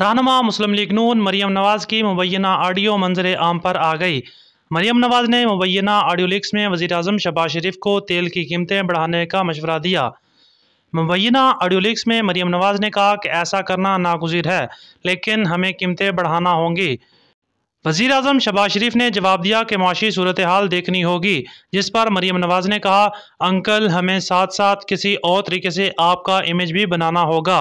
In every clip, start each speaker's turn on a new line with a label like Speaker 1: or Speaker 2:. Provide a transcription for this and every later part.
Speaker 1: रहनमा मुस्लिम league नून मरियम नवाज़ की मुबैना audio मंजर आम पर आ गई मरियम नवाज़ ने मुबैना ऑडियो लिक्स में वजी अजम शबाज शरीफ को तेल की कीमतें बढ़ाने का मशवरा दिया मुबैना ऑडियो लिक्स में मरियम नवाज़ ने कहा कि ऐसा करना नागजिर है लेकिन हमें कीमतें बढ़ाना होंगी वजीर अजम शबाज शरीफ ने जवाब दिया कि माशी सूरत हाल देखनी होगी जिस पर मरीम नवाज ने कहा अंकल हमें साथ साथ किसी और तरीके से आपका इमेज भी बनाना होगा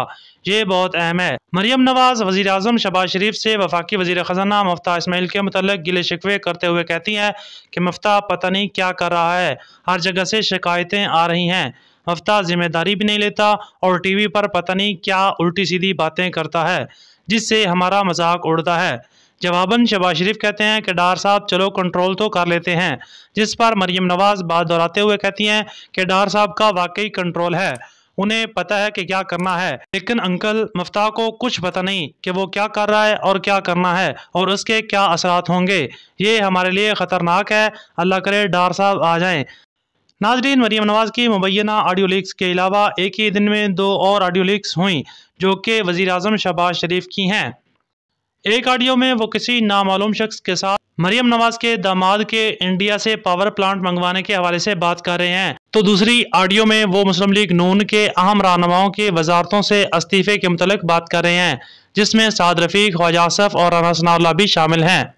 Speaker 1: ये बहुत अहम है मरीम नवाज वजी अजम शबाज शरीफ से वफाकी वजी खजाना मफ्ता इसमाइल के मतलब गिले शिकवे करते हुए कहती हैं कि मफ्ता पता नहीं क्या कर रहा है हर जगह से शिकायतें आ रही हैं मफ्ता जिम्मेदारी भी नहीं लेता और टी वी पर पता नहीं क्या उल्टी सीधी बातें करता है जिससे हमारा मजाक उड़ता है जवाबन शबाज शरीफ कहते हैं कि डार साहब चलो कंट्रोल तो कर लेते हैं जिस पर मरीम नवाज़ बात दोहराते हुए कहती हैं कि डार साहब का वाकई कंट्रोल है उन्हें पता है कि क्या करना है लेकिन अंकल मफ्ता को कुछ पता नहीं कि वो क्या कर रहा है और क्या करना है और उसके क्या असरात होंगे ये हमारे लिए ख़तरनाक है अल्लाह करे डार साहब आ जाएं नाजरीन मरीम नवाज़ की मुबैना ऑडियो लीक्स के अलावा एक ही दिन में दो और ऑडियो लीक्स हुई जो कि वज़ी अजम शहबाज शरीफ की हैं एक ऑडियो में वो किसी नामालूम शख्स के साथ मरियम नवाज के दामाद के इंडिया से पावर प्लांट मंगवाने के हवाले से बात कर रहे हैं तो दूसरी ऑडियो में वो मुस्लिम लीग नून के अहम रहनुमाओं के वजारतों से इस्तीफे के मुतलक बात कर रहे हैं जिसमें साद रफीक ख्वाजा आसफ और राना सनाउल्ला भी शामिल हैं